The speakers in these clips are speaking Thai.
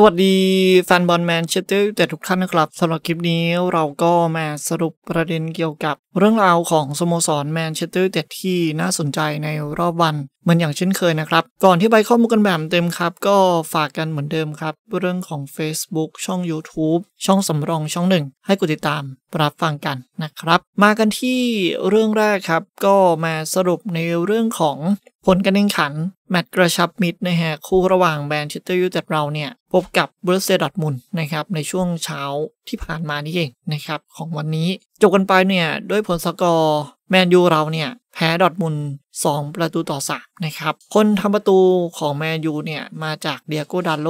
สวัสดีแฟนบอลแมนเชสเตอร์แต่ทุกท่านนะครับสำหรับคลิปนี้เราก็มาสรุปประเด็นเกี่ยวกับ เรื่องราวของสโมสร แมนเชสเตอร์เต่ที่น่าสนใจในรอบวัน เหมือนอย่างเช่นเคยนะครับ ก่อนที่ไปข้อมูลกันแบบเต็มครับ ก็ฝากกันเหมือนเดิมครับ เรื่องของ Facebook ช่อง YouTube ช่องสำรองช่องหนึ่ง ให้กดติดตามรับฟังกันนะครับ มากันที่เรื่องแรกครับก็มาสรุปในเรื่องของผลการแข่งขันแมตช์กระชับมิตรนะฮะคู่ระหว่างแรนเชสเตอร์ยูไนเต็ดเราเนี่ยพบกับบรสเซตดอทมุนนะครับในช่วงเช้าที่ผ่านมานี่เองนะครับของวันนี้ จบกันไปเนี่ยด้วยผลสกอร์แมนยูเราเนี่ยแพ้ดอทมุล2ประตูต่อ3นะครับคนทำประตูของ แมนยูเนี่ยมาจากเดียโกดาโล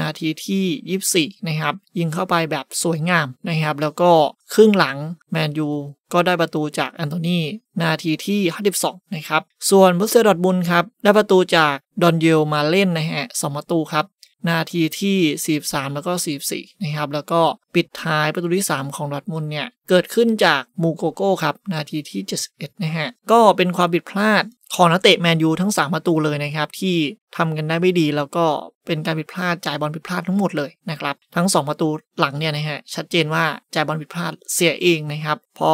นาทีที่ 24 นะครับ ยิงเข้าไปแบบสวยงามนะครับ แล้วก็ ครึ่งหลัง แมนยู ก็ได้ประตูจากแอนโทนีนาทีที่52นะครับส่วนบุสเซดอดบุลครับได้ประตูจาก ดอนเยลมาเล่นนะฮะสองประตูครับนาทีที่43แล้วก็ 44 นะครับ แล้วก็ปิดท้ายประตูที่ 3 ของดอทมุลเนี่ยเกิดขึ้นจากมูโกโก้ครับนาทีที่71นะฮะก็เป็นความผิดพลาด ของนักเตะแมนยูทั้ง 3 ประตูเลยนะครับ ที่ทำกันได้ไม่ดีแล้วก็เป็นการผิดพลาด จ่ายบอลผิดพลาดทั้งหมดเลยนะครับ ทั้ง 2ประตูหลังเนี่ยนะฮะชัดเจนว่าจ่ายบอลผิดพลาดเสียเองนะครับ พอ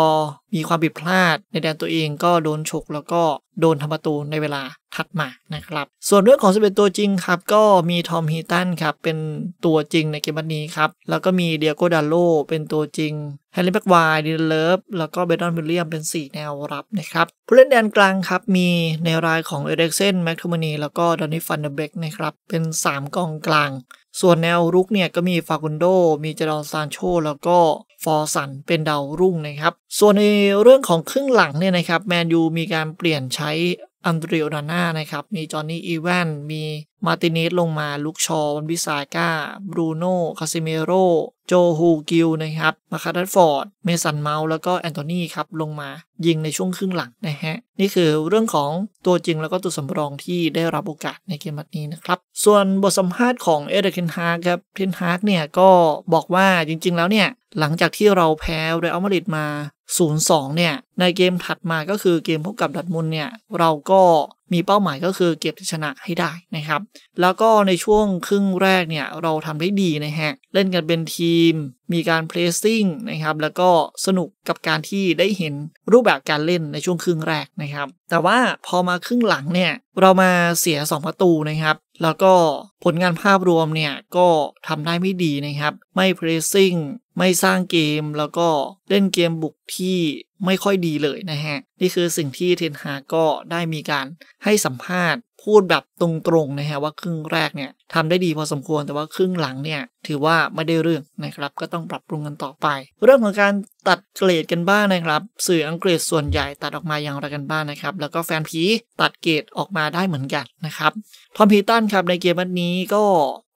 มีความผิดพลาดในแดนตัวเองก็โดนฉกแล้วก็โดนทำประตูในเวลาทักมานะครับ ส่วนเรื่องของ11ตัวจริงครับ ก็มีทอมฮีตันครับ เป็นตัวจริงในเกมนี้ครับ แล้วก็มีเดียโกดาโลเป็นตัวจริงแฮร์รี่แบ็กวายดีเลิฟแล้วก็เบดอนวิลเลียม เป็น 4 แนวรับนะครับผู้เล่นแดนกลางครับ มีในรายของเอเด็กเซนแม็กโทมานีแล้วก็ดอนนี่ฟันเดเบกนะครับ เป็น 3กองกลาง ส่วนแนวรุกเนี่ยก็มีฟากุนโดมีเจดอนซานโชแล้วก็ฟอร์สัน เป็นดาวรุ่งนะครับส่วนในเรื่องของครึ่งหลังเนี่ยนะครับแมนยูมีการเปลี่ยนใช้อันเดรียดาน่า นะครับ มีจอห์นนี่ อีแวน มีมาติเนสลงมาลุกชอวันบิซาก้า บรูโน่คาซิเมโรโจฮูกิล นะครับ มาคารัดฟอร์ดเมสันเมาส์แล้วก็แอนโทนีครับ ลงมายิงในช่วงครึ่งหลังนะฮะ นี่คือเรื่องของตัวจริงแล้วก็ตัวสำรองที่ได้รับโอกาสในเกมนี้นะครับ ส่วนบทสัมภาษณ์ของเอเดรนฮาร์ครับเทนฮาร์เนี่ยก็บอกว่าจริง ๆ แล้วเนี่ยหลังจากที่เราแพ้เรอัลมาดริดมา 0-2เนี่ยในเกมถัดมาก็คือเกมพบกับดัตมุนเนี่ยเราก็มีเป้าหมายก็คือเก็บชนะให้ได้นะครับ แล้วก็ในช่วงครึ่งแรกเนี่ยเราทำได้ดีนะฮะ เล่นกันเป็นทีม มีการเพลสซิ่งนะครับ แล้วก็สนุกกับการที่ได้เห็นรูปแบบการเล่นในช่วงครึ่งแรกนะครับ แต่ว่าพอมาครึ่งหลังเนี่ยเรามาเสีย 2 ประตูนะครับ แล้วก็ผลงานภาพรวมเนี่ยก็ทำได้ไม่ดีนะครับ ไม่เพรสซิ่ง ไม่สร้างเกม แล้วก็เล่นเกมบุกที่ไม่ค่อยดีเลยนะฮะ นี่คือสิ่งที่เทนฮาก็ได้มีการให้สัมภาษณ์ พูดแบบตรงๆนะฮะ ว่าครึ่งแรกเนี่ยทำได้ดีพอสมควรแต่ว่าครึ่งหลังเนี่ย ถือว่าไม่ได้เรื่องนะครับก็ต้องปรับปรุงกันต่อไป เรื่องของการตัดเกรดกันบ้างนะครับ สื่ออังกฤษส่วนใหญ่ตัดออกมา อย่างไรกันบ้างนะครับ แล้วก็แฟนผีตัดเกรดออกมาได้เหมือนกันนะครับทอมพีตันครับในเกมนนี้ก็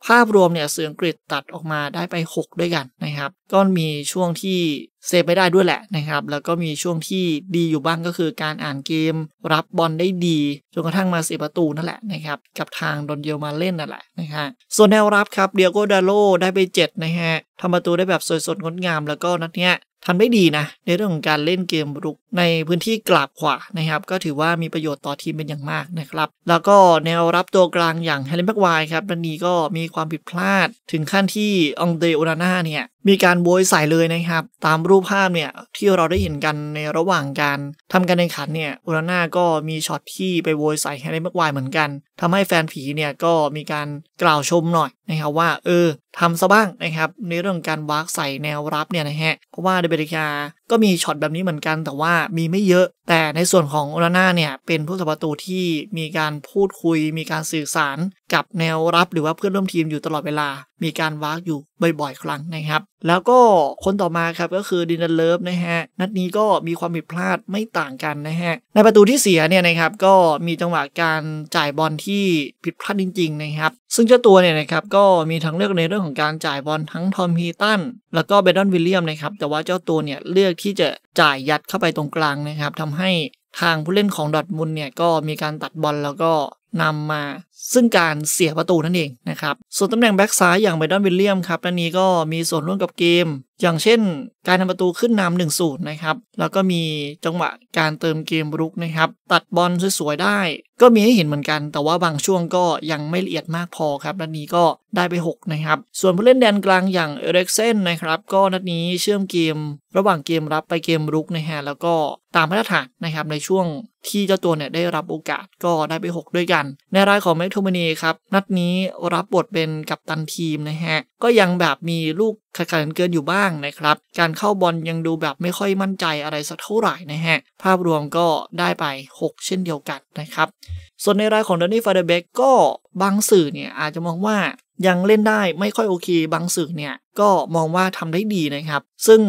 ภาพรวมเนี่ยสื่ออังกฤษตัดออกมาได้ไป 6 ด้วยกันนะครับ ก็มีช่วงที่เซฟไม่ได้ด้วยแหละนะครับแล้วก็มีช่วงที่ดีอยู่บ้างก็คือการอ่านเกม รับบอลได้ดี จนกระทั่งมาเสียประตูนั่นแหละนะครับกับทางดอนเดียวมาเล่นนั่นแหละนะฮะส่วนแนวรับครับเดียโกดาโลได้ไป7นะฮะทำประตูได้แบบสวยสดงดงามแล้วก็นัดเนี้ยทำได้ดีนะ ในเรื่องของการเล่นเกมรุกในพื้นที่กลาบขวานะครับ ก็ถือว่ามีประโยชน์ต่อทีมเป็นอย่างมากนะครับ แล้วก็แนวรับตัวกลางอย่างแฮร์รี่แม็กไวครับวันนี้ก็มีความผิดพลาดถึงขั้นที่องเดโอนาน่าเนี่ยมีการโวยใส่เลยนะครับ ตามรูปภาพเนี่ยที่เราได้เห็นกันในระหว่างการ ทำการแข่งขันเนี่ยอุรน่าก็มีช็อตที่ไปโวยใส่แฮร์รี่แม็กไวเหมือนกันทำให้แฟนผีเนี่ยก็มีการกล่าวชมหน่อยนะครับว่า เออทำซะบ้างนะครับ ในเรื่องการวากใส่แนวรับเนี่ยนะฮะเพราะว่าเดเบริกาก็มีช็อตแบบนี้เหมือนกัน แต่ว่ามีไม่เยอะ แต่ในส่วนของโอลาน่าเนี่ย เป็นผู้สมประตูที่มีการพูดคุย มีการสื่อสารกับแนวรับหรือว่าเพื่อนร่วมทีมอยู่ตลอดเวลา มีการวากอยู่บ่อยๆ ครั้งนะครับ แล้วก็คนต่อมาครับก็คือดินเดนเลิฟนะฮะ นัดนี้ก็มีความผิดพลาดไม่ต่างกันนะฮะ ในประตูที่เสียเนี่ยนะครับก็มีจังหวะการจ่ายบอลที่ผิดพลาดจริงๆนะครับซึ่งเจ้าตัวเนี่ยนะครับก็มีทั้งเลือกในเรื่องของการจ่ายบอลทั้งทอมฮีตันแล้วก็เบดอนวิลเลียมนะครับแต่ว่าเจ้าตัวเนี่ยเลือกที่จะจ่ายยัดเข้าไปตรงกลางนะครับทำให้ทางผู้เล่นของดอทมุลเนี่ย ก็มีการตัดบอลแล้วก็นำมาซึ่งการเสียประตูนั่นเองนะครับส่วนตำแหน่งแบ็กซ้ายอย่างไบดอนวิลเลียมครับนันนี้ก็มีส่วนร่วมกับเกม อย่างเช่น การทำประตูขึ้นนำหนึ่ง์ูนะครับแล้วก็มีจังหวะการเติมเกมรุกนะครับ ตัดบอลสวยๆได้ ก็มีให้เห็นเหมือนกัน แต่ว่าบางช่วงก็ยังไม่ละเอียดมากพอครับนัดนี้ก็ได้ไป6นะครับส่วนผู้เล่นแดนกลางอย่างเอเร็กเซนนะครับ ก็นัดนี้เชื่อมเกม ระหว่างเกมรับไปเกมรุกนะฮะแล้วก็ตามมาตรฐานนะครับในช่วงที่เจ้าตัวเนี่ยได้รับโอกาสก็ได้ไป 6 ด้วยกัน ในรายของแมทโทมานีครับ นัดนี้รับบทเป็นกัปตันทีมนะฮะ ก็ยังแบบมีลูกขาดขันเกินอยู่บ้างนะครับ การเข้าบอลยังดูแบบไม่ค่อยมั่นใจอะไรสักเท่าไหร่นะฮะ ภาพรวมก็ได้ไป 6 เช่นเดียวกันนะครับ ส่วนในรายของดอนนี่ฟาเดเบกก็บางสื่อเนี่ยอาจจะมองว่ายังเล่นได้ไม่ค่อยโอเค บางสื่อเนี่ยก็มองว่าทำได้ดีนะครับ ซึ่ง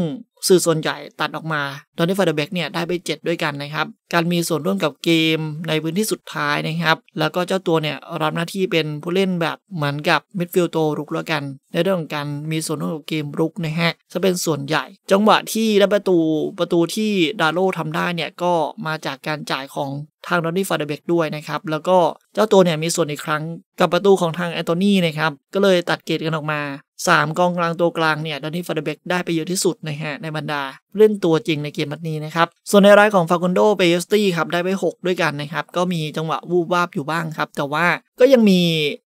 สื่อส่วนใหญ่ตัดออกมาตอนนี้ฟาเดอร์บ็กเนี่ยได้ไป 7 ด้วยกันนะครับ การมีส่วนร่วมกับเกมในพื้นที่สุดท้ายนะครับ แล้วก็เจ้าตัวเนี่ยรับหน้าที่เป็นผู้เล่นแบบเหมือนกับมิดฟิลด์โตรุกแล้วกันในเรื่องของการมีส่วนร่วมกับเกมรุกนะฮะจะเป็นส่วนใหญ่ จังหวะที่ได้ประตูประตูที่ดาโลทำาได้เนี่ยก็มาจากการจ่ายของทางดรนนี่ฟาเดเบกด้วยนะครับ แล้วก็เจ้าตัวเนี่ยมีส่วนอีกครั้งกับประตูของทางแอนโทนีนะครับ ก็เลยตัดเกตกันออกมา3 กองกลางตัวกลางเนี่ยตอนนี้ฟาเดเบกได้ไปเยอะที่สุดนะฮะในบรรดาเล่นตัวจริงในเกมนัดนี้นะครับ ส่วนในรายของฟาคุนโดเปเยสตี้ครับได้ไป 6 ด้วยกันนะครับ ก็มีจังหวะวูบวาบอยู่บ้างครับ แต่ว่าก็ยังมี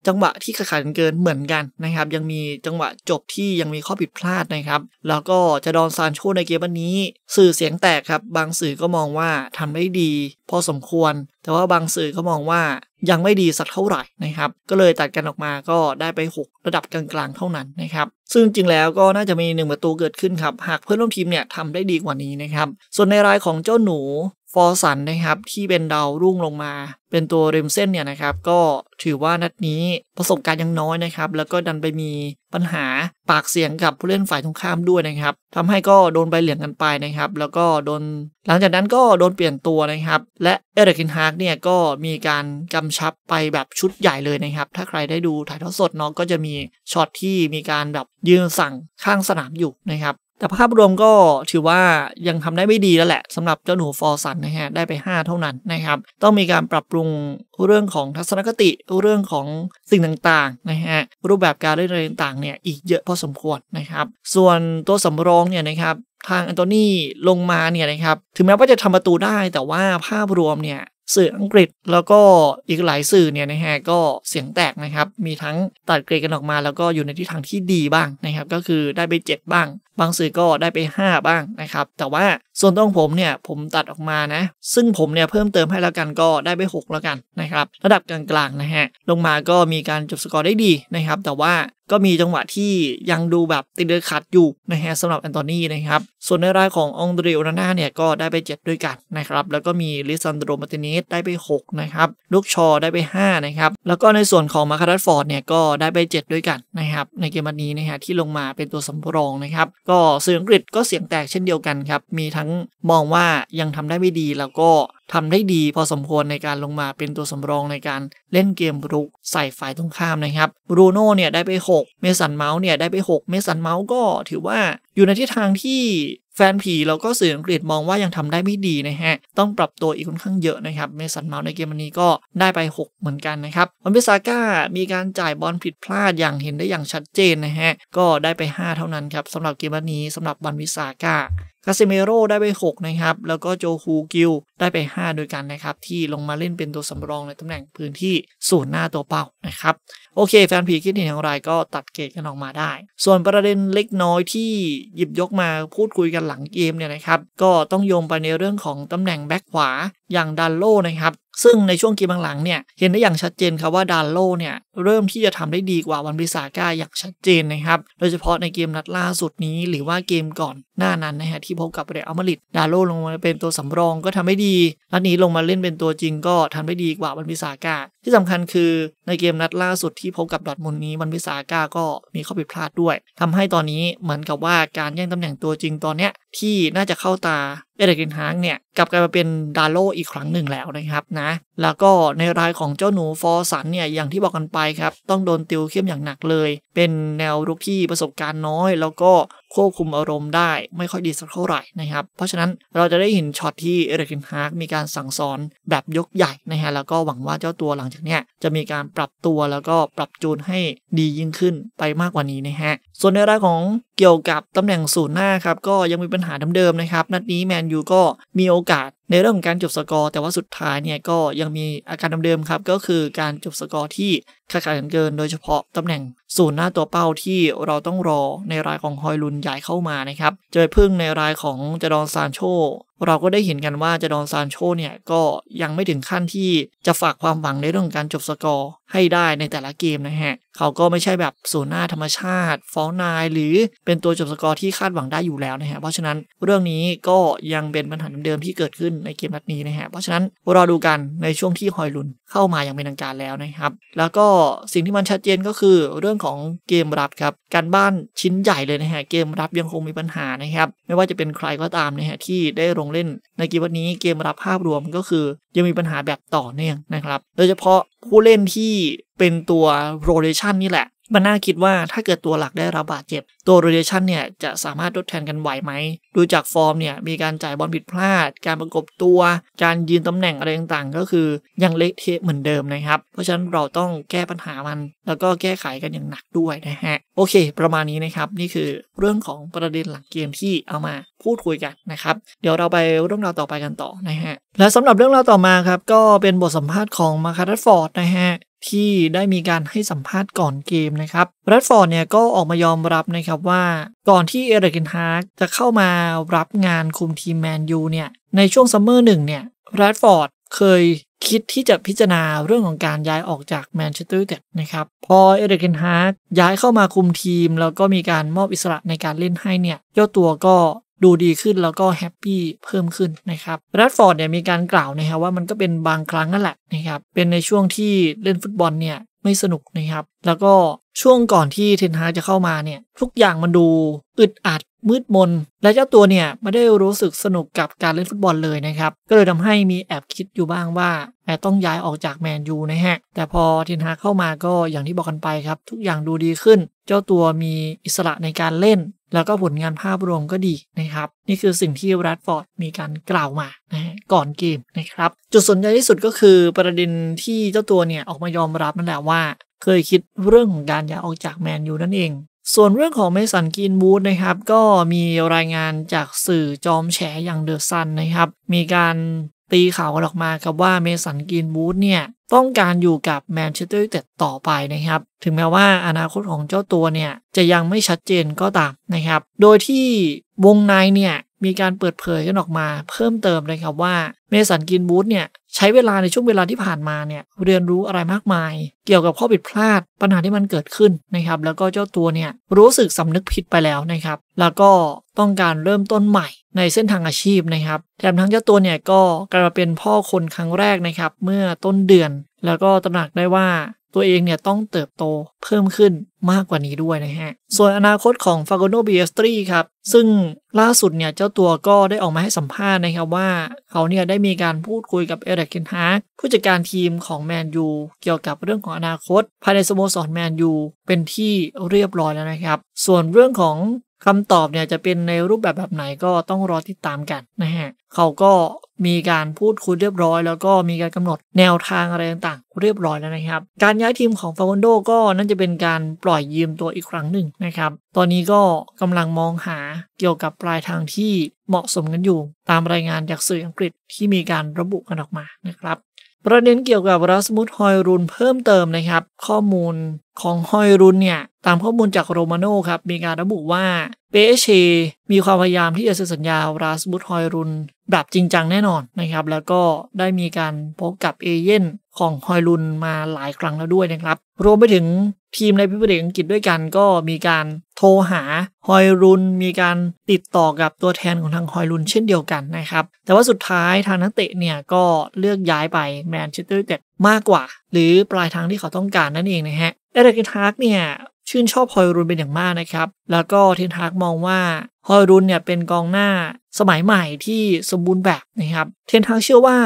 จังหวะที่ขัดเกินเหมือนกันนะครับ ยังมีจังหวะจบที่ยังมีข้อผิดพลาดนะครับ แล้วก็จะดอนซานโชในเกมวันนี้ สื่อเสียงแตกครับ บางสื่อก็มองว่าทำได้ดีพอสมควร แต่ว่าบางสื่อก็มองว่ายังไม่ดีสักเท่าไหร่นะครับ ก็เลยตัดกันออกมาก็ได้ไป 6 ระดับกลางๆเท่านั้นนะครับซึ่งจริงแล้วก็น่าจะมี1ประตูเกิดขึ้นครับ หากเพื่อนร่วมทีมเนี่ยทำได้ดีกว่านี้นะครับ ส่วนในรายของเจ้าหนูฟอร์สันนะครับที่เป็นดาวรุ่งลงมาเป็นตัวริมเส้นเนี่ยนะครับ ก็ถือว่านัดนี้ประสบการณ์ยังน้อยนะครับ แล้วก็ดันไปมีปัญหาปากเสียงกับผู้เล่นฝ่ายตรงข้ามด้วยนะครับทำให้ก็โดนใบเหลืองกันไปนะครับ แล้วก็โดน หลังจากนั้นก็โดนเปลี่ยนตัวนะครับ และเอเดรินฮาร์กเนี่ยก็มีการกำชับไปแบบชุดใหญ่เลยนะครับถ้าใครได้ดูถ่ายทอดสดเนาะก็จะมีช็อตที่มีการแบบยืนสั่งข้างสนามอยู่นะครับแต่ภาพรวมก็ถือว่ายังทำได้ไม่ดีแล้วแหละสำหรับเจ้าหนูฟอร์สันนะฮะได้ไป 5 เท่านั้นนะครับ ต้องมีการปรับปรุงเรื่องของทัศนคติเรื่องของสิ่งต่างๆนะฮะรูปแบบการเล่นอะไรต่างๆเนี่ยอีกเยอะพอสมควรนะครับ ส่วนตัวสำรองเนี่ยนะครับทางอันโตนีลงมาเนี่ยนะครับถึงแม้ว่าจะทำประตูได้ แต่ว่าภาพรวมเนี่ยสื่ออังกฤษแล้วก็อีกหลายสื่อเนี่ยนะฮะก็เสียงแตกนะครับ มีทั้งตัดเกรดกันออกมาแล้วก็อยู่ในทิศทางที่ดีบ้างนะครับ ก็คือได้ไป 7 บ้าง บางสื่อก็ได้ไป 5 บ้างนะครับ แต่ว่าส่วนต้องผมเนี่ยผมตัดออกมานะ ซึ่งผมเนี่ยเพิ่มเติมให้แล้วกันก็ได้ไป 6 แล้วกันนะครับ ระดับกลางๆนะฮะลงมาก็มีการจบสกอร์ได้ดีนะครับ แต่ว่าก็มีจังหวะที่ยังดูแบบติดเดือดขัดอยู่นะฮะสำหรับแอนโทนีนะครับส่วนในรายขององเดรีโอนาน่าเนี่ยก็ได้ไป 7 ด้วยกันนะครับแล้วก็มีลิซันโดรมาตินิสได้ไป6นะครับลูกชอได้ไป5นะครับแล้วก็ในส่วนของมาคารัสฟอร์ดเนี่ยก็ได้ไป 7 ด้วยกันนะครับในเกมนี้นะฮะที่ลงมาเป็นตัวสำรองนะครับ ก็สื่ออังกฤษก็เสียงแตกเช่นเดียวกันครับมีทั้งมองว่ายังทำได้ไม่ดีแล้วก็ทำได้ดีพอสมควรในการลงมาเป็นตัวสำรองในการเล่นเกมรุกใส่ฝ่ายตรงข้ามนะครับ บรูโน่เนี่ยได้ไป6 เมสันเมาส์เนี่ยได้ไป 6 เมสันเมาส์ก็ถือว่าอยู่ในทิศทางที่แฟนผีเราก็สื่ออังกฤษมองว่ายังทำได้ไม่ดีนะฮะ ต้องปรับตัวอีกค่อนข้างเยอะนะครับ เมสันเมาส์ในเกมนี้ก็ได้ไป 6 เหมือนกันนะครับวันพิซาก้ามีการจ่ายบอลผิดพลาดอย่างเห็นได้อย่างชัดเจนนะฮะ ก็ได้ไป 5 เท่านั้นครับสำหรับเกมนี้สำหรับวันวิซาก้าคาเซเมโรได้ไป 6 นะครับ แล้วก็โจฮูกิลได้ไป5ดยกันนะครับ ที่ลงมาเล่นเป็นตัวสำรองในตำแหน่งพื้นที่ส่วนหน้าตัวเป้านะครับ โอเค แฟนผีคิดเห็นอย่างไรก็ตัดเกตกันออกมาได้ ส่วนประเด็นเล็กน้อยที่หยิบยกมาพูดคุยกันหลังเกมเนี่ยนะครับ ก็ต้องโยงไปในเรื่องของตำแหน่งแบ็กขวาอย่างดันโลนะครับซึ่งในช่วงเกมหลังๆเนี่ยเห็นได้อย่างชัดเจนครับว่าดานโลเนี่ยเริ่มที่จะทำได้ดีกว่าวันบริสาก้าอย่างชัดเจนนะครับโดยเฉพาะในเกมนัดล่าสุดนี้หรือว่าเกมก่อนหน้านั้นนะฮะที่พบกับเรอัลมาริดดานโลลงมาเป็นตัวสำรองก็ทำได้ดีนัดนี้ลงมาเล่นเป็นตัวจริงก็ทำได้ดีกว่าวันบริสาก้าที่สำคัญคือในเกมนัดล่าสุดที่พบกับดอทมุนนี้วันบริสาก้าก็มีข้อผิดพลาดด้วย ทำให้ตอนนี้เหมือนกับว่าการแย่งตำแหน่งตัวจริงตอนเนี้ยที่น่าจะเข้าตาเอเดีินฮางเนี่ย กลับกลายมาเป็นดาโลอีกครั้งหนึ่งแล้วนะครับนะ แล้วก็ในรายของเจ้าหนู ฟอร์สันเนี่ย อย่างที่บอกกันไปครับ ต้องโดนติวเข้มอย่างหนักเลย เป็นแนวรุกที่ประสบการณ์น้อย แล้วก็ควบคุมอารมณ์ได้ไม่ค่อยดีสักเท่าไหร่นะครับเพราะฉะนั้นเราจะได้เห็นช็อตที่เอริกเนฮาร์กมีการสั่งสอนแบบยกใหญ่นะฮะแล้วก็หวังว่าเจ้าตัวหลังจากเนี้ยจะมีการปรับตัวแล้วก็ปรับจูนให้ดียิ่งขึ้นไปมากกว่านี้นะฮะส่วนในรายของเกี่ยวกับตำแหน่งศูนย์หน้าครับก็ยังมีปัญหาเดิมๆนะครับนัดนี้แมนยูก็มีโอกาสในเรื่องของการจบสกอร์ แต่ว่าสุดท้ายเนี่ยก็ยังมีอาการเดิมๆครับ ก็คือการจบสกอร์ที่ขาดขาดเกินโดยเฉพาะตำแหน่ง ศูนย์หน้าตัวเป้าที่เราต้องรอในรายของฮอยลุนย้ายเข้ามานะครับเจอพึ่งในรายของจดอนซานโชเราก็ได้เห็นกันว่าจะดอนซานโชเนี่ยก็ยังไม่ถึงขั้นที่จะฝากความหวังในเรื่องการจบสกอร์ให้ได้ในแต่ละเกมนะฮะเขาก็ไม่ใช่แบบสูนหน้าธรรมชาติฟอลนายหรือเป็นตัวจบสกอร์ที่คาดหวังได้อยู่แล้วนะฮะเพราะฉะนั้นเรื่องนี้ก็ยังเป็นปัญหาเดิมที่เกิดขึ้นในเกมนัดนี้นะฮะเพราะฉะนั้นรอดูกันในช่วงที่ฮอยลุนเข้ามาอย่างเป็นทางการแล้วนะครับแล้วก็สิ่งที่มันชัดเจนก็คือเรื่องของเกมรับครับการบ้านชิ้นใหญ่เลยนะฮะเกมรับยังคงมีปัญหานะครับไม่ว่าจะเป็นใครก็ตามนะฮะที่ได้ลงงเล่นในกีวันนี้เกมรับภาพรวมก็คือ ยังมีปัญหาแบบต่อเนื่องนะครับโดยเฉพาะผู้เล่นที่เป็นตัวโรเลชันนี่แหละ มันน่าคิดว่าถ้าเกิดตัวหลักได้รับบาดเจ็บตัวโรเ a ชันเนี่ยจะสามารถทดแทนกันไหวไหมดูจากฟอร์มเนี่ยมีการจ่ายบอลผิดพลาด การประกบตัว การยืนตำแหน่งอะไรต่างๆ ก็คือยังเละเทะเหมือนเดิมนะครับเพราะฉะนั้นเราต้องแก้ปัญหามัน แล้วก็แก้ไขกันอย่างหนักด้วยนะฮะโอเค ประมาณนี้นะครับนี่คือเรื่องของประเด็นหลังเกมที่เอามาพูดคุยกันนะครับเดี๋ยวเราไปเรื่องราวต่อไปกันต่อนะฮะและสำหรับเรื่องราวต่อมาครับก็เป็นบทสัมภาษณ์ของมาคาร์ฟอร์ดนะฮะที่ได้มีการให้สัมภาษณ์ก่อนเกมนะครับรัดฟอร์ดเนี่ยก็ออกมายอมรับนะครับับว่าก่อนที่เอริกเนฮาร์กจะเข้ามารับงานคุมทีมแมนยูเนี่ยในช่วงซัมเมอร์หนึ่งเนี่ยแรดฟอร์ดเคยคิดที่จะพิจารณาเรื่องของการย้ายออกจากแมนเชสเตอร์ยูไนเต็ดนะครับพอเอริกเนฮาร์กย้ายเข้ามาคุมทีมแล้วก็มีการมอบอิสระในการเล่นให้เนี่ยยอดตัวก็ดูดีขึ้นแล้วก็แฮปปี้เพิ่มขึ้นนะครับแรดฟอร์ดเนี่ยมีการกล่าวนะครับว่ามันก็เป็นบางครั้งนั่นแหละนะครับเป็นในช่วงที่เล่นฟุตบอลเนี่ยไม่สนุกนะครับ แล้วก็ช่วงก่อนที่เทนฮาจะเข้ามาเนี่ยทุกอย่างมันดู อึดอัดมืดมน และเจ้าตัวเนี่ยไม่ได้รู้สึกสนุกกับการเล่นฟุตบอลเลยนะครับ ก็เลยทำให้มีแอบคิดอยู่บ้างว่าแอบต้องย้ายออกจากแมนยูนะฮะ แต่พอเทนฮาเข้ามาก็อย่างที่บอกกันไปครับทุกอย่างดูดีขึ้น เจ้าตัวมีอิสระในการเล่นแล้วก็ผลงานภาพรวมก็ดีนะครับนี่คือสิ่งที่รัดฟอร์ดมีการกล่าวมานะก่อนเกมนะครับจุดสนใจที่สุดก็คือประเด็นที่เจ้าตัวเนี่ยออกมายอมรับนั่นแหละว่า เคยคิดเรื่องของการอยากออกจากแมนยูนั่นเอง ส่วนเรื่องของเมสันกินบูธนะครับก็มีรายงานจากสื่อจอมแฉอย่างเดอะซันนะครับมีการตีข่าวกันออกมาครับว่าเมสันกินบูธเนี่ยต้องการอยู่กับแมนเชสเตอร์ยูไนเต็ดต่อไปนะครับ ถึงแม้ว่าอนาคตของเจ้าตัวเนี่ย จะยังไม่ชัดเจนก็ตามนะครับ โดยที่วงในเนี่ยมีการเปิดเผยกันออกมาเพิ่มเติมเลยครับว่า เมสันกินบูธเนี่ย ใช้เวลาในช่วงเวลาที่ผ่านมาเนี่ย เรียนรู้อะไรมากมาย เกี่ยวกับข้อผิดพลาดปัญหาที่มันเกิดขึ้นนะครับ แล้วก็เจ้าตัวเนี่ยรู้สึกสำนึกผิดไปแล้วนะครับ แล้วก็ต้องการเริ่มต้นใหม่ในเส้นทางอาชีพนะครับแถมทั้งเจ้าตัวเนี่ยก็กลายมาเป็นพ่อคนครั้งแรกนะครับ เมื่อต้นเดือน แล้วก็ตระหนักได้ว่าตัวเองเนี่ยต้องเติบโตเพิ่มขึ้นมากกว่านี้ด้วยนะฮะ ส่วนอนาคตของฟาโกโนเบียสตรีครับ ซึ่งล่าสุดเนี่ยเจ้าตัวก็ได้ออกมาให้สัมภาษณ์นะครับว่าเขาเนี่ยได้มีการพูดคุยกับเอริกเคนฮาร์ผู้จัดการทีมของแมนยูเกี่ยวกับเรื่องของอนาคต ภายในสโมสรแมนยูเป็นที่เรียบร้อยแล้วนะครับ ส่วนเรื่องของคำตอบเนี่ยจะเป็นในรูปแบบแบบไหนก็ต้องรอติดตามกันนะฮะ เขาก็มีการพูดคุยเรียบร้อย แล้วก็มีการกำหนดแนวทางอะไรต่างๆเรียบร้อยแล้วนะครับ การย้ายทีมของฟาวนโดก็นั่นจะเป็นการปล่อยยืมตัวอีกครั้งหนึ่งนะครับ ตอนนี้ก็กำลังมองหาเกี่ยวกับปลายทางที่เหมาะสมกันอยู่ ตามรายงานจากสื่ออังกฤษที่มีการระบุกันออกมานะครับ ประเด็นเกี่ยวกับรัสมุสฮอยรุนเพิ่มเติมนะครับข้อมูลของฮอยรุนเนี่ยตามข้อมูลจากโรมาโนครับ มีการระบุว่าเปเชมีความพยายามที่จะเซ็นสัญญา ราสบุตฮอยรุน แบบจริงจังแน่นอนนะครับ แล้วก็ได้มีการพบกับเอเย่นของฮอยรุนมาหลายครั้งแล้วด้วยนะครับ รวมไปถึงทีมในพิพิธภัณฑ์อังกฤษด้วยกัน ก็มีการโทรหาฮอยรุน มีการติดต่อกับตัวแทนของทางฮอยรุนเช่นเดียวกันนะครับแต่ว่าสุดท้ายทางนักเตะเนี่ยก็เลือกย้ายไปแมนเชสเตอร์นเต็ดมากกว่า หรือปลายทางที่เขาต้องการนั่นเองนะฮะเอเดกินทาร์กเนี่ยชื่นชอบฮอยรุนเป็นอย่างมากนะครับ แล้วก็เทนฮากมองว่าฮอยรุนเนี่ยเป็นกองหน้าสมัยใหม่ที่สมบูรณ์แบบนะครับ เทนทางเชื่อว่า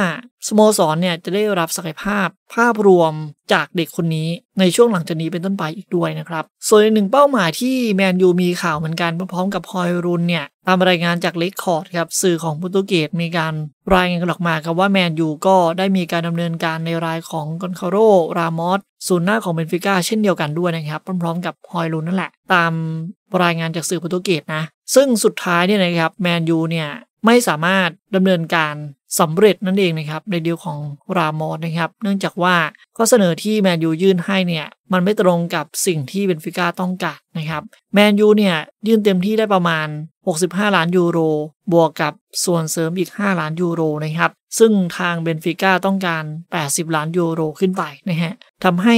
สโมสรเนี่ยจะได้รับศักยภาพภาพรวมจากเด็กคนนี้ในช่วงหลังจากนี้เป็นต้นไปอีกด้วยนะครับ ส่วนหนึ่งเป้าหมายที่แมนยูมีข่าวเหมือนกัน พร้อมกับพอยรุนเนี่ย ตามรายงานจากเลกคอร์ดครับ สื่อของโปรตุเกสมีการรายงานออกมาครับว่าแมนยูก็ได้มีการดำเนินการในรายของกอนคาโรรามอสซูน่นาของเบนฟิก้าเช่นเดียวกันด้วยนะครับพร้อมๆกับพอยรุนนั่นแหละตามรายงานจากสื่อโปรตุเกสนะ ซึ่งสุดท้ายเนี่ยนะครับแมนยูเนี่ย ไม่สามารถดำเนินการสำเร็จนั่นเองนะครับ ในเดียวของรามอสนะครับ เนื่องจากว่าข้อเสนอที่แมนยูยื่นให้เนี่ยมันไม่ตรงกับสิ่งที่เบนฟิก้าต้องการนะครับแมนยูเนี่ย ยื่นเต็มที่ได้ประมาณ 65 ล้าน ยูโร บวกกับส่วนเสริมอีก 5 ล้าน ยูโร นะครับ ซึ่งทางเบนฟิก้าต้องการ 80 ล้าน ยูโร ขึ้นไปนะฮะทำให้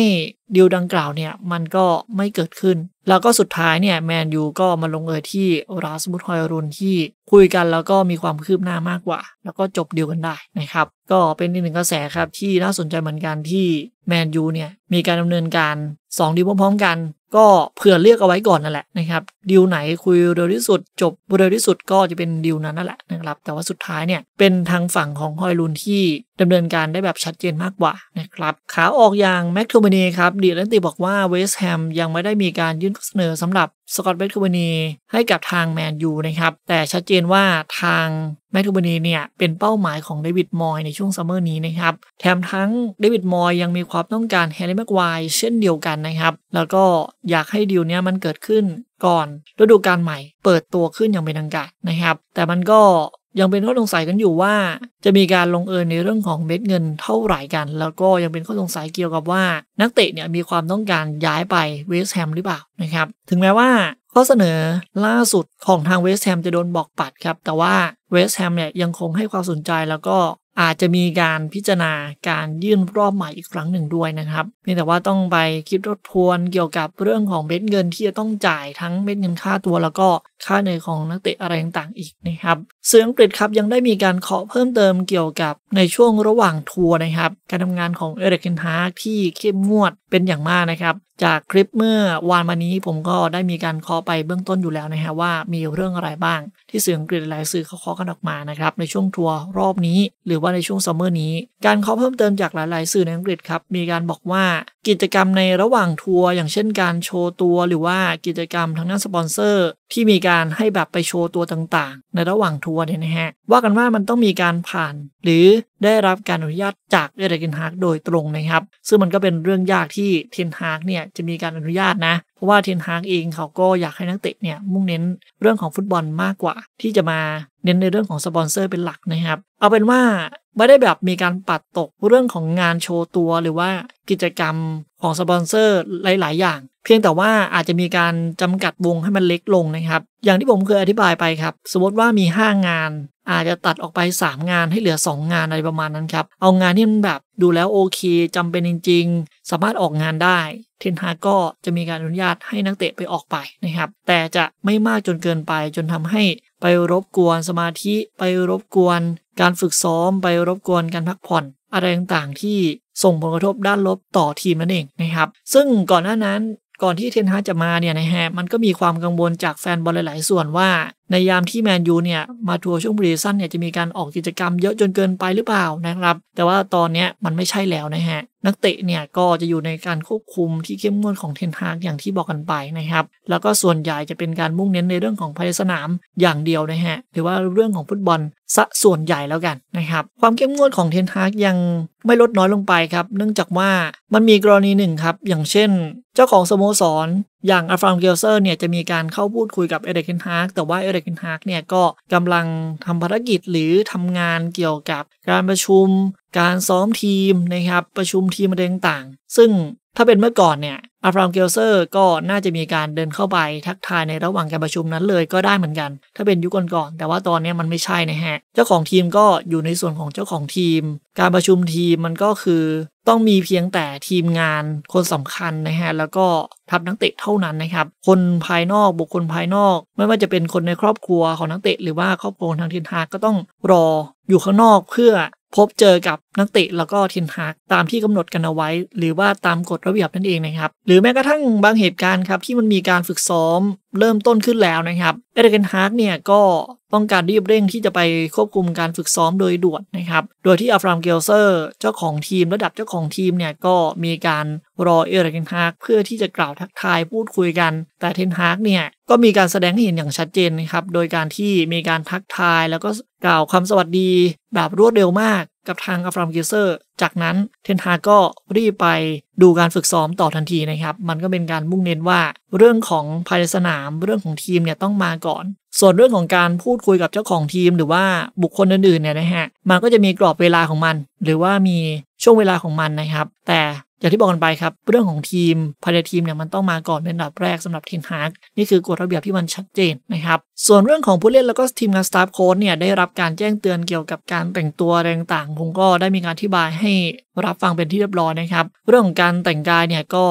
ดีลดังกล่าวเนี่ย มันก็ไม่เกิดขึ้น แล้วก็สุดท้ายเนี่ยแมนยูก็มาลงเอยที่ราสมุทฮอยรุนที่คุยกันแล้วก็มีความคืบหน้ามากกว่าแล้วก็จบดีลกันได้นะครับก็เป็นอีกหนึ่งกระแสครับ ที่น่าสนใจเหมือนกันที่แมนยูเนี่ยมีการดำเนินการ 2 ดีลพร้อมๆกัน ก็เผื่อเลือกเอาไว้ก่อนนั่นแหละนะครับดีลไหนคุยเร็วที่สุด จบเร็วที่สุดก็จะเป็นดีลนั้นนั่นแหละนะครับแต่ว่าสุดท้ายเนี่ยเป็นทางฝั่งของฮอยลุนที่ดำเนินการได้แบบชัดเจนมากกว่านะครับขาออกอย่างแม็กโทมินีครับ ดีเันตีบอกว่าเวสแฮมยังไม่ได้มีการยื่นข้อเสนอสำหรับสกอตแมทคูบานีให้กับทางแมนยูนะครับ แต่ชัดเจนว่าทางแมททูบานีเนี่ย เป็นเป้าหมายของเดวิดมอยในช่วงซัมเมอร์นี้นะครับ แถมทั้งเดวิดมอยยังมีความต้องการแฮร์รี่แม็กไวเช่นเดียวกันนะครับ แล้วก็อยากให้ดีลเนี้ยมันเกิดขึ้นก่อน ฤดูกาลใหม่ เปิดตัวขึ้นอย่างเป็นทางการนะครับ แต่มันก็ยังเป็นข้อสงสัยกันอยู่ว่า จะมีการลงเอยในเรื่องของเม็ดเงินเท่าไหร่กัน แล้วก็ยังเป็นข้อสงสัยเกี่ยวกับว่านักเตะเนี่ยมีความต้องการย้ายไปเวสต์แฮมหรือเปล่านะครับถึงแม้ว่า ข้อเสนอล่าสุดของทางเวสต์แฮมจะโดนบอกปัดครับแต่ว่าเวสต์แฮมเนี่ยยังคงให้ความสนใจแล้วก็อาจจะมีการพิจารณาการยื่นรอบใหม่อีกครั้งหนึ่งด้วยนะครับเพียงแต่ว่าต้องไปคิดทดทวนเกี่ยวกับเรื่องของเม็ดเงินที่จะต้องจ่ายทั้งเม็ดเงินค่าตัว แล้วก็ค่าเหนื่อยของนักเตะอะไรต่างๆอีกนะครับเสืงอังกฤษครับยังได้มีการเคาะเพิ่มเติมเกี่ยวกับในช่วงระหว่างทัวร์นะครับการทำงานของเอริกเคนฮาร์กที่เข้มงวดเป็นอย่างมากนะครับ จากคลิปเมื่อวานมานี้ผมก็ได้มีการเคาะไปเบื้องต้นอยู่แล้วนะฮะว่ามีเรื่องอะไรบ้าง ที่สื่ออังกฤษหลายสื่อเขาเคาะกันออกมานะครับในช่วงทัวร์รอบนี้หรือว่าในช่วงซัมเมอร์นี้การเคาะเพิ่มเติมจากหลาย ๆ สื่อในอังกฤษครับ มีการบอกว่ากิจกรรมในระหว่างทัวร์อย่างเช่นการโชว์ตัวหรือว่ากิจกรรมทางด้านสปอนเซอร์ ที่มีการให้แบบไปโชว์ตัวต่าง ๆ ในระหว่างทัวร์เนี่ยนะฮะว่ากันว่ามันต้องมีการผ่าน หรือได้รับการอนุญาตจากเอเดกินฮาร์กโดยตรงนะครับซึ่งมันก็เป็นเรื่องยากที่เทนฮาร์กเนี่ยจะมีการอนุญาตนะเพราะว่าเทนฮาร์กเองเขาก็อยากให้นักเตะเนี่ยมุ่งเน้นเรื่องของฟุตบอลมากกว่าที่จะมาเน้นในเรื่องของสปอนเซอร์เป็นหลักนะครับ เอาเป็นว่าไม่ได้แบบมีการปัดตกเรื่องของงานโชว์ตัว หรือว่ากิจกรรมของสปอนเซอร์หลาย ๆ อย่าง เพียงแต่ว่าอาจจะมีการจำกัดวงให้มันเล็กลงนะครับ อย่างที่ผมเคยอธิบายไปครับ สมมติว่ามี 5 งานอาจจะตัดออกไป 3 งานให้เหลือ 2 งานอะไรประมาณนั้นครับ เอางานที่มันแบบดูแล้วโอเคจำเป็นจริงๆ สามารถออกงานได้ เทนฮาก็จะมีการอนุญาตให้นักเตะไปออกไปนะครับ แต่จะไม่มากจนเกินไป จนทำให้ไปรบกวนสมาธิไปรบกวน การฝึกซ้อมไปรบกวนการพักผ่อน อะไรต่างๆที่ส่งผลกระทบด้านลบต่อทีมนั่นเองนะครับ ซึ่งก่อนหน้านั้นก่อนที่เทนฮาจะมาเนี่ยนะฮะมันก็มีความกังวลจากแฟนบอลหลายๆส่วนว่าในยามที่แมนยูเนี่ยมาทัวร์ช่วงบรีซันเนี่ยจะมีการออกกิจกรรมเยอะจนเกินไปหรือเปล่านะครับแต่ว่าตอนนี้มันไม่ใช่แล้วนะฮะ นักเตะเนี่ยก็จะอยู่ในการควบคุมที่เข้มงวดของเทนฮากอย่างที่บอกกันไปนะครับ แล้วก็ส่วนใหญ่จะเป็นการมุ่งเน้นในเรื่องของภายสนามอย่างเดียวนะฮะหรือว่าเรื่องของฟุตบอลซะส่วนใหญ่แล้วกันนะครับ ความเข้มงวดของเทนฮากยังไม่ลดน้อยลงไปครับเนื่องจากว่ามันมีกรณีหนึ่งครับอย่างเช่นเจ้าของสโมสรออย่างอัลฟรานเกลเซอร์เนี่ยจะมีการเข้าพูดคุยกับเอเดรเทนฮากแต่ว่าเอเดรเินฮากเนี่ยก็กำลังทำภารกิจหรือทำงานเกี่ยวกับการประชุม การซ้อมทีมนะครับประชุมทีมอะไรต่าง ๆ ซึ่งถ้าเป็นเมื่อก่อนเนี่ยอับรามเกลเซอร์ก็น่าจะมีการเดินเข้าไปทักทายในระหว่างการประชุมนั้นเลยก็ได้เหมือนกัน ถ้าเป็นยุคก่อนๆแต่ว่าตอนนี้มันไม่ใช่นะฮะเจ้าของทีมก็อยู่ในส่วนของเจ้าของทีม การประชุมทีมมันก็คือ ต้องมีเพียงแต่ทีมงานคนสำคัญนะฮะแล้วก็ทับนักเตะเท่านั้นนะครับ คนภายนอกบุคคลภายนอก ไม่ว่าจะเป็นคนในครอบครัวของนักเตะหรือว่าครอบครัวทางทีมทาก็ต้องรออยู่ข้างนอกเพื่อพบเจอกับนักเตะแล้วก็ทินฮากตามที่กำหนดกันเอาไว้ หรือว่าตามกฎระเบียบนั่นเองนะครับ หรือแม้กระทั่งบางเหตุการณ์ครับ ที่มันมีการฝึกซ้อม เริ่มต้นขึ้นแล้วนะครับเอเดนฮาร์กเนี่ยก็ต้องการรีบเร่งที่จะไปควบคุมการฝึกซ้อมโดยด่วนนะครับ โดยที่อัฟรามเกลเซอร์ เจ้าของทีมระดับเจ้าของทีมเนี่ยก็มีการรอเอเดนฮาร์กเพื่อที่จะกล่าวทักทายพูดคุยกัน แต่เทนฮาร์กเนี่ยก็มีการแสดงให้เห็นอย่างชัดเจนนะครับโดยการที่มีการทักทาย แล้วก็กล่าวคำสวัสดี แบบรวดเร็วมากกับทางอัฟรัมกิเซอร์ จากนั้นเทนฮาก็รีบไปดูการฝึกซ้อมต่อทันทีนะครับ มันก็เป็นการมุ่งเน้นว่าเรื่องของภายในสนามเรื่องของทีมเนี่ยต้องมาก่อน ส่วนเรื่องของการพูดคุยกับเจ้าของทีม หรือว่าบุคคลอื่นๆเนี่ยนะฮะ มันก็จะมีกรอบเวลาของมัน หรือว่ามีช่วงเวลาของมันนะครับแต่ย่างที่บอกกันไปครับ เรื่องของทีมภายในทีมเนี่ยมันต้องมาก่อนเป็นอันดับแรกสำหรับเทนฮากนี่คือกฎระเบียบที่มันชัดเจนนะครับส่วนเรื่องของผู้เล่นแล้วก็ทีมงานสตาฟโค้ดเนี่ยได้รับการแจ้งเตือนเกี่ยวกับการแต่งตัวแรงต่างคงก็ได้มีการอธิบายให้รับฟังเป็นที่เรียบร้อยนะครับ เรื่องของการแต่งกายเนี่ยก็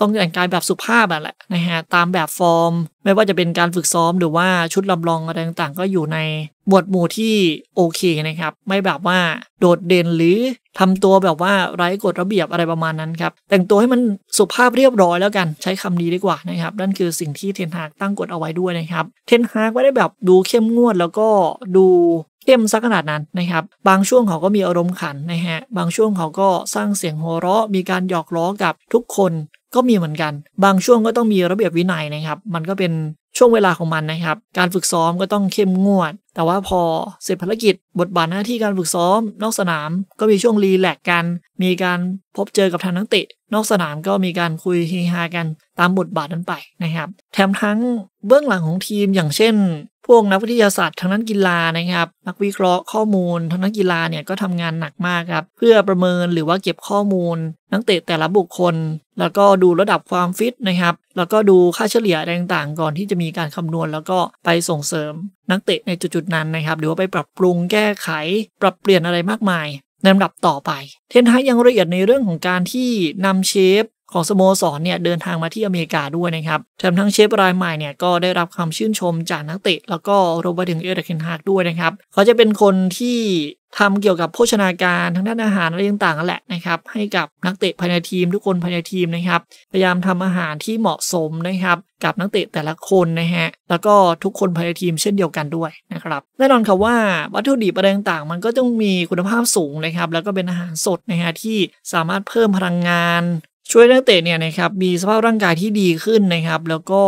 ต้องแต่งกายแบบสุภาพแบบแหละนะฮะตามแบบฟอร์ม ไม่ว่าจะเป็นการฝึกซ้อมหรือว่าชุดลำลองอะไรต่างๆ ก็อยู่ในหมวดหมู่ที่โอเคนะครับ ไม่แบบว่าโดดเด่นหรือทำตัวแบบว่าไร้กฎระเบียบอะไรประมาณนั้นครับ แต่งตัวให้มันสุภาพเรียบร้อยแล้วกันใช้คำนี้ดีกว่านะครับนั่นคือสิ่งที่เทนฮากตั้งกฎเอาไว้ด้วยนะครับเทนฮากไม่ได้แบบดูเข้มงวดแล้วก็ดูเข้มสักขนาดนั้นนะครับบางช่วงเขาก็มีอารมณ์ขันนะฮะบางช่วงเขาก็สร้างเสียงหัวเราะมีการหยอกล้อกับทุกคน ก็มีเหมือนกัน บางช่วงก็ต้องมีระเบียบวินัยนะครับ มันก็เป็นช่วงเวลาของมันนะครับ การฝึกซ้อมก็ต้องเข้มงวด แต่ว่าพอเสร็จภารกิจบทบาทหน้าที่การฝึกซ้อมนอกสนามก็มีช่วงรีแลกกัน มีการพบเจอกับทางนักเตะนอกสนามก็มีการคุยเฮฮากันตามบทบาทนั้นไปนะครับแถมทั้งเบื้องหลังของทีมอย่างเช่น พวกนักวิทยาศาสตร์ทางด้านกีฬานะครับ นักวิเคราะห์ข้อมูลทางด้านกีฬาเนี่ยก็ทำงานหนักมากครับเพื่อประเมินหรือว่าเก็บข้อมูลนักเตะแต่ละบุคคล แล้วก็ดูระดับความฟิตนะครับแล้วก็ดูค่าเฉลี่ยต่างๆก่อนที่จะมีการคำนวณแล้วก็ไปส่งเสริมนักเตะในจุดๆนั้นนะครับหรือว่าไปปรับปรุงแก้ไข ปรับเปลี่ยนอะไรมากมายในลำดับต่อไป เทนทายยังละเอียดในเรื่องของการที่นำเชฟของสโมสรเนี่ย เดินทางมาที่อเมริกาด้วยนะครับแถมทั้งเชฟรายใหม่เนี่ยก็ได้รับคมชื่นชมจากนักเตะแล้วก็รวมไปถึงเอเดรเคนฮากด้วยนะครับ เขาจะเป็นคนที่ทำเกี่ยวกับโภชนาการ ทั้งด้านอาหารอะไรต่างๆแหละนะครับ ให้กับนักเตะภายในทีมทุกคนภายในทีมนะครับ พยายามทำอาหารที่เหมาะสมนะครับกับนักเตะแต่ละคนนะฮะ แล้วก็ทุกคนภายในทีมเช่นเดียวกันด้วยนะครับ แน่นอนครับว่าวัตถุดิบอะไรต่างๆมันก็ต้องมีคุณภาพสูงนะครับแล้วก็เป็นอาหารสดนะฮะที่สามารถเพิ่มพลังงานช่วยนักเตะเนี่ยนะครับมีสภาพร่างกายที่ดีขึ้นนะครับแล้วก็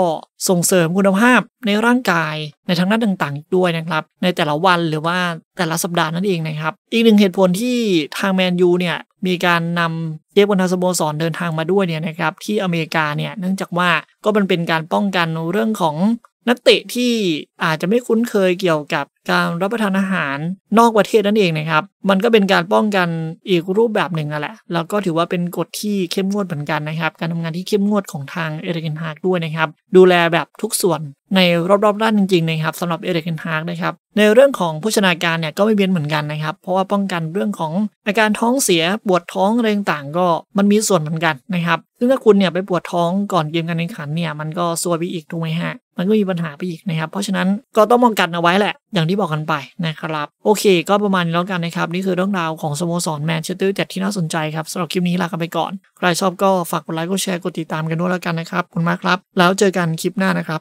ส่งเสริมคุณภาพในร่างกายในทางด้านต่างๆด้วยนะครับ ในแต่ละวันหรือว่าแต่ละสัปดาห์นั่นเองนะครับอีกหนึ่งเหตุผลที่ทางแมนยูเนี่ยมีการนำเจฟวันทาสโบสอนเดินทางมาด้วยเนี่ยนะครับที่อเมริกาเนี่ยเนื่องจากว่าก็มันเป็นการป้องกันเรื่องของนักเตะที่อาจจะไม่คุ้นเคยเกี่ยวกับการรับประทานอาหารนอกประเทศนั่นเองนะครับ มันก็เป็นการป้องกันอีกรูปแบบหนึ่งนั่นแหละแล้วก็ถือว่าเป็นกฎที่เข้มงวดเหมือนกันนะครับการทำงานที่เข้มงวดของทางเอเดรเกนฮากด้วยนะครับดูแลแบบทุกส่วนในรอบๆด้านจริงๆนะครับสำหรับเอเดรเกนฮากนะครับในเรื่องของผู้ชนาการเนี่ยก็ไม่เบียนเหมือนกันนะครับเพราะว่าป้องกันเรื่องของอาการท้องเสียปวดท้องอะไรต่างๆก็มันมีส่วนเหมือนกันนะครับ ซึ่งถ้าคุณเนี่ยไปปวดท้องก่อนเกมการแข่งขันเนี่ยมันก็ซวยไปอีกถูกไหมฮะมันก็มีปัญหาไปอีกนะครับเพราะฉะนั้นก็ต้องป้องกันเอาไว้แหละอย่างที่บอกกันไปนะครับ โอเค ก็ประมาณนี้แล้วกันนะครับ นี่คือเรื่องราวของสโมสรแมนเชสเตอร์แต่ที่น่าสนใจครับสำหรับคลิปนี้ลากันไปก่อน ใครชอบก็ฝากกดไลค์กดแชร์กดติดตามกันด้วยแล้วกันนะครับคุณมากครับ แล้วเจอกันคลิปหน้านะครับ